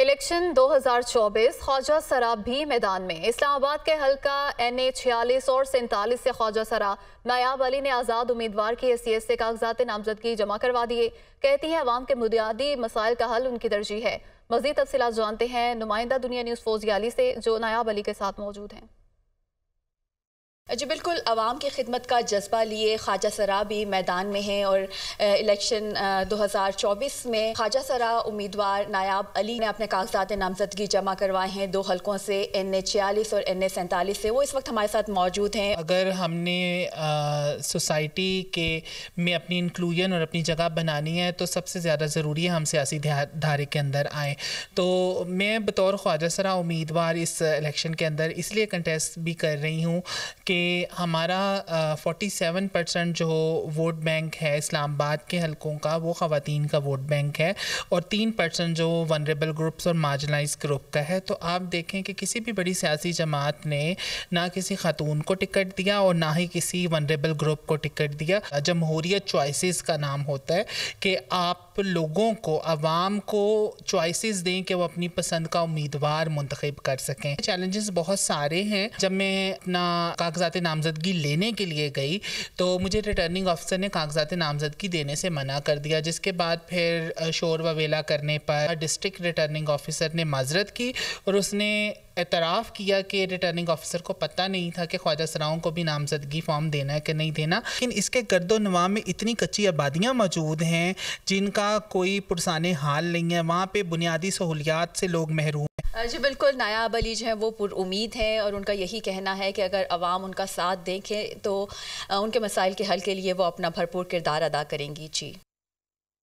election 2024 Khwaja सरा भी मैदान में इस्लामाबाद के हलका एन ए छियालीस और सैंतालीस से ख्वाजा सरा नायाब अली ने आज़ाद उम्मीदवार की हैसियत से कागजात नामजदगी जमा करवा दिए कहती है अवाम के बुनियादी मसाइल का हल उनकी तरजीह है मजीद तफसी जानते हैं नुमाइंदा दुनिया न्यूज़ फौजियाली से जो नायाब अली के साथ मौजूद हैं जी बिल्कुल आवाम की खिदमत का जज्बा लिए ख्वाजा सरा भी मैदान में हैं और इलेक्शन 2024 में ख्वाजा सरा उम्मीदवार नायाब अली ने अपने कागजात नामजदगी जमा करवाए हैं दो हलकों से एन ए छियालीस और एन ए सैंतालीस से वो इस वक्त हमारे साथ मौजूद हैं अगर हमने सोसाइटी के में अपनी इंक्लूजन और अपनी जगह बनानी है तो सबसे ज़्यादा ज़रूरी है हम सियासी धारे के अंदर आएँ तो मैं बतौर ख्वाजा सरा उम्मीदवार इस इलेक्शन के अंदर इसलिए कंटेस्ट भी कर रही हूँ कि कि हमारा फोटी सेवन परसेंट जो वोट बैंक है इस्लामाबाद के हलकों का वो ख़वान का वोट बैंक है और तीन परसेंट जो वनरेबल ग्रुप्स और मार्जलाइज ग्रुप का है तो आप देखें कि किसी भी बड़ी सियासी जमात ने ना किसी खातून को टिकट दिया और ना ही किसी वनरेबल ग्रुप को टिकट दिया जमहूरियत चॉइसेस का नाम होता है कि आप लोगों को आवाम को चॉइसेस दें कि वो अपनी पसंद का उम्मीदवार मुंतखब कर सकें चैलेंजेस बहुत सारे हैं जब मैं अपना कागजात नामजदगी लेने के लिए गई तो मुझे रिटर्निंग ऑफिसर ने कागजात नामजदगी देने से मना कर दिया जिसके बाद फिर शोर ववेला करने पर डिस्ट्रिक्ट रिटर्निंग ऑफिसर ने माजरत की और उसने एतराफ़ किया कि रिटर्निंग ऑफिसर को पता नहीं था कि ख्वाजा सराओं को भी नामजदगी फॉर्म देना है कि नहीं देना लेकिन इसके गर्दो नवा में इतनी कच्ची आबादियाँ मौजूद हैं जिनका कोई पुरसान हाल नहीं है वहाँ पर बुनियादी सहूलियात से लोग महरूम जी बिल्कुल नायाब अली जो हैं वो पुर उम्मीद हैं और उनका यही कहना है कि अगर आवाम उनका साथ देखें तो उनके मसाइल के हल के लिए वो अपना भरपूर किरदार अदा करेंगी जी